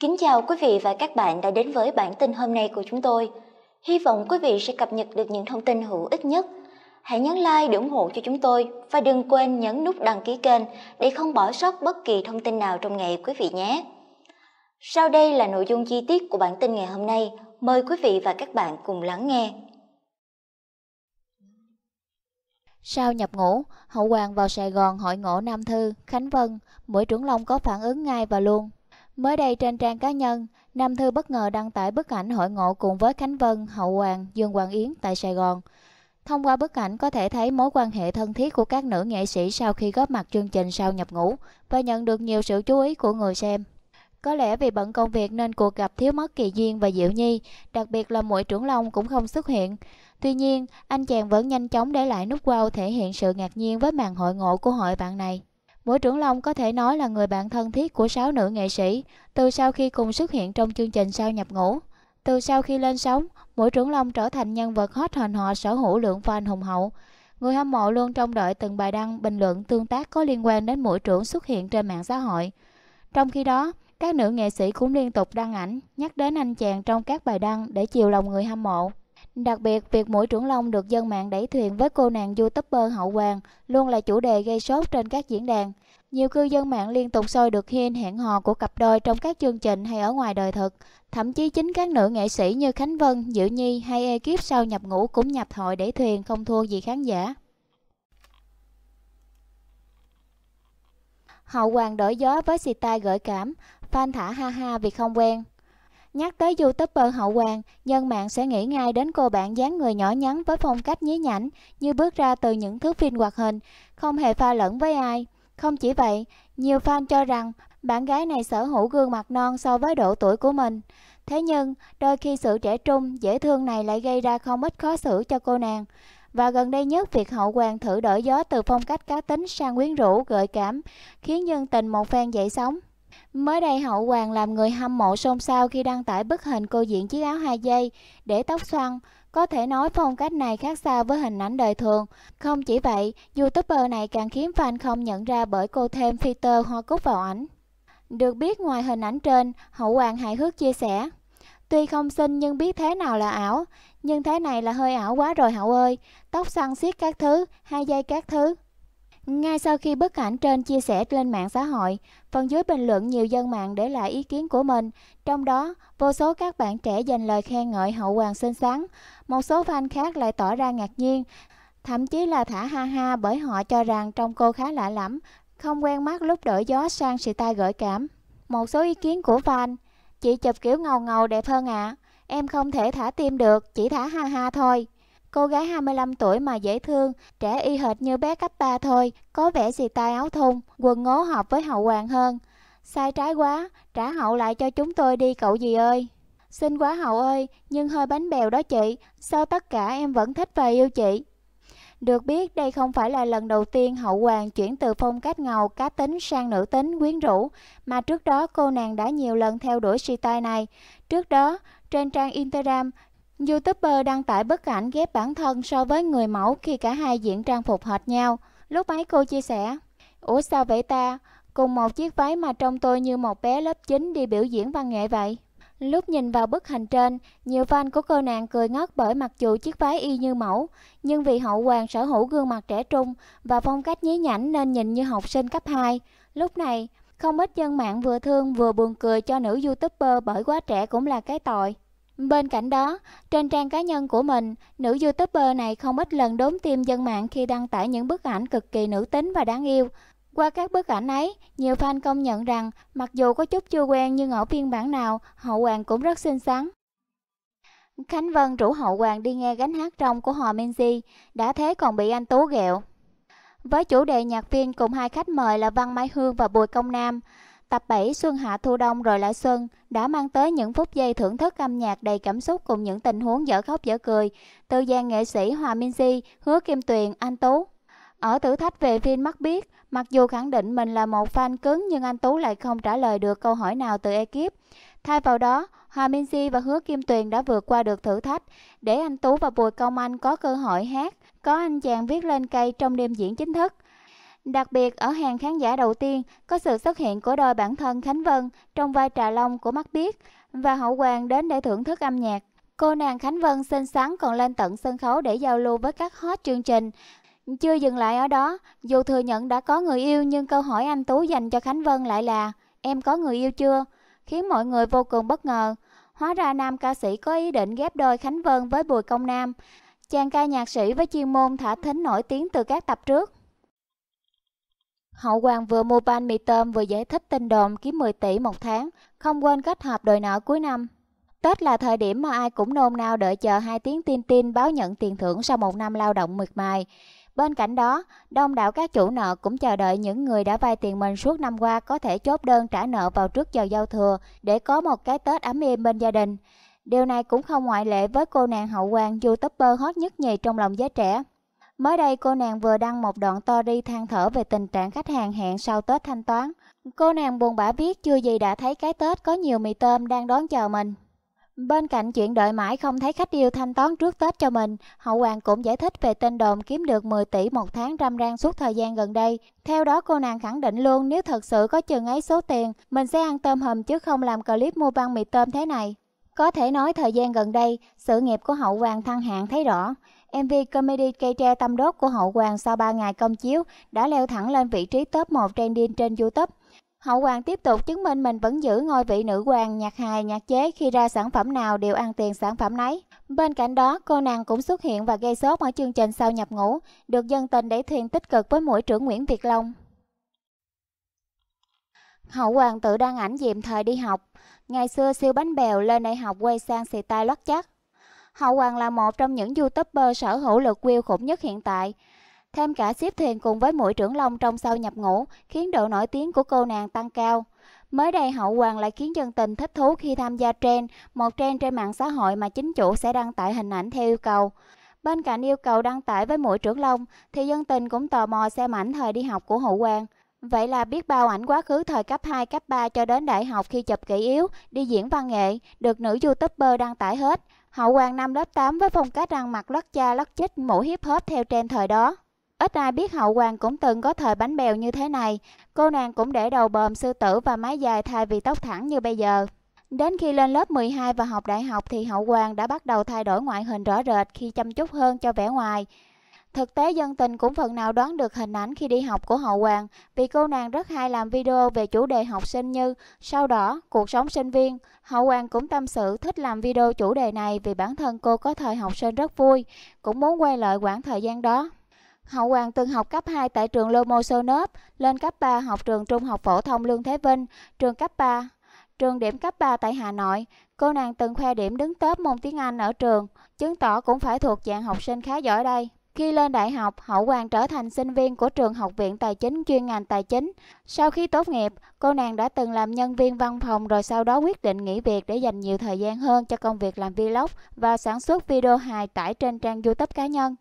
Kính chào quý vị và các bạn đã đến với bản tin hôm nay của chúng tôi. Hy vọng quý vị sẽ cập nhật được những thông tin hữu ích nhất. Hãy nhấn like để ủng hộ cho chúng tôi và đừng quên nhấn nút đăng ký kênh để không bỏ sót bất kỳ thông tin nào trong ngày quý vị nhé. Sau đây là nội dung chi tiết của bản tin ngày hôm nay. Mời quý vị và các bạn cùng lắng nghe. Sau nhập ngũ, Hậu Hoàng vào Sài Gòn hỏi ngộ Nam Thư, Khánh Vân, mỗi trưởng long có phản ứng ngay và luôn Mới đây trên trang cá nhân, Nam Thư bất ngờ đăng tải bức ảnh hội ngộ cùng với Khánh Vân, Hậu Hoàng, Dương Hoàng Yến tại Sài Gòn. Thông qua bức ảnh có thể thấy mối quan hệ thân thiết của các nữ nghệ sĩ sau khi góp mặt chương trình sau nhập ngũ và nhận được nhiều sự chú ý của người xem. Có lẽ vì bận công việc nên cuộc gặp thiếu mất Kỳ Duyên và Diệu Nhi, đặc biệt là Mũi trưởng Long cũng không xuất hiện. Tuy nhiên, anh chàng vẫn nhanh chóng để lại nút wow thể hiện sự ngạc nhiên với màn hội ngộ của hội bạn này. Vũ Trưởng Long có thể nói là người bạn thân thiết của sáu nữ nghệ sĩ, từ sau khi cùng xuất hiện trong chương trình Sao nhập ngũ. Từ sau khi lên sóng, Vũ Trưởng Long trở thành nhân vật hot hình họ sở hữu lượng fan hùng hậu. Người hâm mộ luôn trông đợi từng bài đăng, bình luận, tương tác có liên quan đến mũi trưởng xuất hiện trên mạng xã hội. Trong khi đó, các nữ nghệ sĩ cũng liên tục đăng ảnh, nhắc đến anh chàng trong các bài đăng để chiều lòng người hâm mộ. Đặc biệt, việc mũi trưởng long được dân mạng đẩy thuyền với cô nàng youtuber Hậu Hoàng luôn là chủ đề gây sốt trên các diễn đàn. Nhiều cư dân mạng liên tục soi được hiên hẹn hò của cặp đôi trong các chương trình hay ở ngoài đời thực. Thậm chí chính các nữ nghệ sĩ như Khánh Vân, Diệu Nhi hay ekip sau nhập ngũ cũng nhập hội đẩy thuyền không thua gì khán giả. Hậu Hoàng đổi gió với xì Sita gợi cảm, fan thả ha ha vì không quen. Nhắc tới youtuber Hậu Hoàng, nhân mạng sẽ nghĩ ngay đến cô bạn dáng người nhỏ nhắn với phong cách nhí nhảnh như bước ra từ những thước phim hoạt hình, không hề pha lẫn với ai. Không chỉ vậy, nhiều fan cho rằng bạn gái này sở hữu gương mặt non so với độ tuổi của mình. Thế nhưng, đôi khi sự trẻ trung, dễ thương này lại gây ra không ít khó xử cho cô nàng. Và gần đây nhất, việc Hậu Hoàng thử đổi gió từ phong cách cá tính sang quyến rũ, gợi cảm, khiến nhân tình một phen dậy sóng. Mới đây Hậu Hoàng làm người hâm mộ xôn xao khi đăng tải bức hình cô diện chiếc áo hai dây để tóc xoăn. Có thể nói phong cách này khác xa với hình ảnh đời thường. Không chỉ vậy, youtuber này càng khiến fan không nhận ra bởi cô thêm filter hoa cúc vào ảnh. Được biết ngoài hình ảnh trên, Hậu Hoàng hài hước chia sẻ. Tuy không xinh nhưng biết thế nào là ảo, nhưng thế này là hơi ảo quá rồi Hậu ơi, tóc xoăn xiết các thứ, hai dây các thứ. Ngay sau khi bức ảnh trên chia sẻ lên mạng xã hội, phần dưới bình luận nhiều dân mạng để lại ý kiến của mình. Trong đó, vô số các bạn trẻ dành lời khen ngợi hậu hoàng xinh xắn. Một số fan khác lại tỏ ra ngạc nhiên, thậm chí là thả ha ha bởi họ cho rằng trong cô khá lạ lẫm, không quen mắt lúc đổi gió sang sự tai gợi cảm. Một số ý kiến của fan, chị chụp kiểu ngầu ngầu đẹp hơn ạ, à. em không thể thả tim được, chỉ thả ha ha thôi. Cô gái 25 tuổi mà dễ thương, trẻ y hệt như bé cấp 3 thôi, có vẻ xì tai áo thun, quần ngố hợp với hậu hoàng hơn. Sai trái quá, trả hậu lại cho chúng tôi đi cậu gì ơi. Xin quá hậu ơi, nhưng hơi bánh bèo đó chị, sao tất cả em vẫn thích và yêu chị. Được biết đây không phải là lần đầu tiên hậu hoàng chuyển từ phong cách ngầu cá tính sang nữ tính quyến rũ, mà trước đó cô nàng đã nhiều lần theo đuổi si tai này. Trước đó, trên trang Instagram, YouTuber đăng tải bức ảnh ghép bản thân so với người mẫu khi cả hai diện trang phục hệt nhau. Lúc ấy cô chia sẻ, Ủa sao vậy ta? Cùng một chiếc váy mà trông tôi như một bé lớp 9 đi biểu diễn văn nghệ vậy. Lúc nhìn vào bức hình trên, nhiều fan của cô nàng cười ngất bởi mặc dù chiếc váy y như mẫu, nhưng vì hậu hoàng sở hữu gương mặt trẻ trung và phong cách nhí nhảnh nên nhìn như học sinh cấp 2. Lúc này, không ít dân mạng vừa thương vừa buồn cười cho nữ youtuber bởi quá trẻ cũng là cái tội. Bên cạnh đó, trên trang cá nhân của mình, nữ youtuber này không ít lần đốn tim dân mạng khi đăng tải những bức ảnh cực kỳ nữ tính và đáng yêu. Qua các bức ảnh ấy, nhiều fan công nhận rằng mặc dù có chút chưa quen nhưng ở phiên bản nào, Hậu Hoàng cũng rất xinh xắn. Khánh Vân rủ Hậu Hoàng đi nghe gánh hát trong của Hòa Minzy, đã thế còn bị anh Tú ghẹo. Với chủ đề nhạc viên cùng hai khách mời là Văn Mai Hương và Bùi Công Nam, Tập 7 Xuân Hạ Thu Đông rồi lại Xuân đã mang tới những phút giây thưởng thức âm nhạc đầy cảm xúc cùng những tình huống dở khóc dở cười từ dàn nghệ sĩ Hòa Minh Di, Hứa Kim Tuyền, Anh Tú. Ở thử thách về phim mắt biết, mặc dù khẳng định mình là một fan cứng nhưng anh Tú lại không trả lời được câu hỏi nào từ ekip. Thay vào đó, Hòa Minh Di và Hứa Kim Tuyền đã vượt qua được thử thách để anh Tú và Bùi Công Anh có cơ hội hát, có anh chàng viết lên cây trong đêm diễn chính thức. Đặc biệt ở hàng khán giả đầu tiên có sự xuất hiện của đôi bản thân Khánh Vân trong vai Trà Long của Mắt Biết và Hậu Hoàng đến để thưởng thức âm nhạc. Cô nàng Khánh Vân xinh xắn còn lên tận sân khấu để giao lưu với các hot chương trình. Chưa dừng lại ở đó, dù thừa nhận đã có người yêu nhưng câu hỏi anh Tú dành cho Khánh Vân lại là Em có người yêu chưa? Khiến mọi người vô cùng bất ngờ. Hóa ra nam ca sĩ có ý định ghép đôi Khánh Vân với Bùi Công Nam. Chàng ca nhạc sĩ với chuyên môn thả thính nổi tiếng từ các tập trước. Hậu Hoàng vừa mua banh mì tôm vừa giải thích tin đồn kiếm 10 tỷ một tháng, không quên kết hợp đòi nợ cuối năm. Tết là thời điểm mà ai cũng nôn nao đợi chờ hai tiếng tin tin báo nhận tiền thưởng sau một năm lao động miệt mài. Bên cạnh đó, đông đảo các chủ nợ cũng chờ đợi những người đã vay tiền mình suốt năm qua có thể chốt đơn trả nợ vào trước giờ giao thừa để có một cái Tết ấm êm bên gia đình. Điều này cũng không ngoại lệ với cô nàng hậu hoàng youtuber hot nhất nhì trong lòng giới trẻ. Mới đây cô nàng vừa đăng một đoạn to đi than thở về tình trạng khách hàng hẹn sau Tết thanh toán. Cô nàng buồn bã viết chưa gì đã thấy cái Tết có nhiều mì tôm đang đón chờ mình. Bên cạnh chuyện đợi mãi không thấy khách yêu thanh toán trước Tết cho mình, Hậu Hoàng cũng giải thích về tên đồn kiếm được 10 tỷ một tháng răm ran suốt thời gian gần đây. Theo đó cô nàng khẳng định luôn nếu thật sự có chừng ấy số tiền, mình sẽ ăn tôm hầm chứ không làm clip mua băng mì tôm thế này. Có thể nói thời gian gần đây, sự nghiệp của Hậu Hoàng thăng hạng thấy rõ. MV comedy cây tre tâm đốt của Hậu Hoàng sau 3 ngày công chiếu đã leo thẳng lên vị trí top 1 trending trên YouTube. Hậu Hoàng tiếp tục chứng minh mình vẫn giữ ngôi vị nữ hoàng nhạc hài, nhạc chế khi ra sản phẩm nào đều ăn tiền sản phẩm nấy. Bên cạnh đó, cô nàng cũng xuất hiện và gây sốt ở chương trình sau nhập ngũ, được dân tình để thuyền tích cực với mũi trưởng Nguyễn Việt Long. Hậu Hoàng tự đăng ảnh dìm thời đi học. Ngày xưa siêu bánh bèo lên đại học quay sang xì tai lót chắc, Hậu Hoàng là một trong những YouTuber sở hữu lượt view khủng nhất hiện tại. Thêm cả xếp thuyền cùng với mũi trưởng long trong sau nhập ngũ khiến độ nổi tiếng của cô nàng tăng cao. Mới đây Hậu Hoàng lại khiến dân tình thích thú khi tham gia trend, một trend trên mạng xã hội mà chính chủ sẽ đăng tải hình ảnh theo yêu cầu. Bên cạnh yêu cầu đăng tải với mũi trưởng long thì dân tình cũng tò mò xem ảnh thời đi học của Hậu Hoàng. Vậy là biết bao ảnh quá khứ thời cấp 2, cấp 3 cho đến đại học khi chụp kỹ yếu, đi diễn văn nghệ, được nữ youtuber đăng tải hết. Hậu Hoàng năm lớp 8 với phong cách ăn mặc lót cha lót chích mũ hip hop theo trend thời đó. Ít ai biết Hậu Hoàng cũng từng có thời bánh bèo như thế này. Cô nàng cũng để đầu bờm sư tử và mái dài thay vì tóc thẳng như bây giờ. Đến khi lên lớp 12 và học đại học thì Hậu Hoàng đã bắt đầu thay đổi ngoại hình rõ rệt khi chăm chút hơn cho vẻ ngoài. Thực tế dân tình cũng phần nào đoán được hình ảnh khi đi học của Hậu Hoàng vì cô nàng rất hay làm video về chủ đề học sinh như sau đó cuộc sống sinh viên. Hậu Hoàng cũng tâm sự thích làm video chủ đề này vì bản thân cô có thời học sinh rất vui, cũng muốn quay lại quãng thời gian đó. Hậu Hoàng từng học cấp 2 tại trường Lomo Sonop, lên cấp 3 học trường Trung học phổ thông Lương Thế Vinh, trường cấp 3, trường điểm cấp 3 tại Hà Nội. Cô nàng từng khoe điểm đứng top môn tiếng Anh ở trường, chứng tỏ cũng phải thuộc dạng học sinh khá giỏi đây. Khi lên đại học, Hậu Hoàng trở thành sinh viên của trường Học viện Tài chính chuyên ngành Tài chính. Sau khi tốt nghiệp, cô nàng đã từng làm nhân viên văn phòng rồi sau đó quyết định nghỉ việc để dành nhiều thời gian hơn cho công việc làm vlog và sản xuất video hài tải trên trang YouTube cá nhân.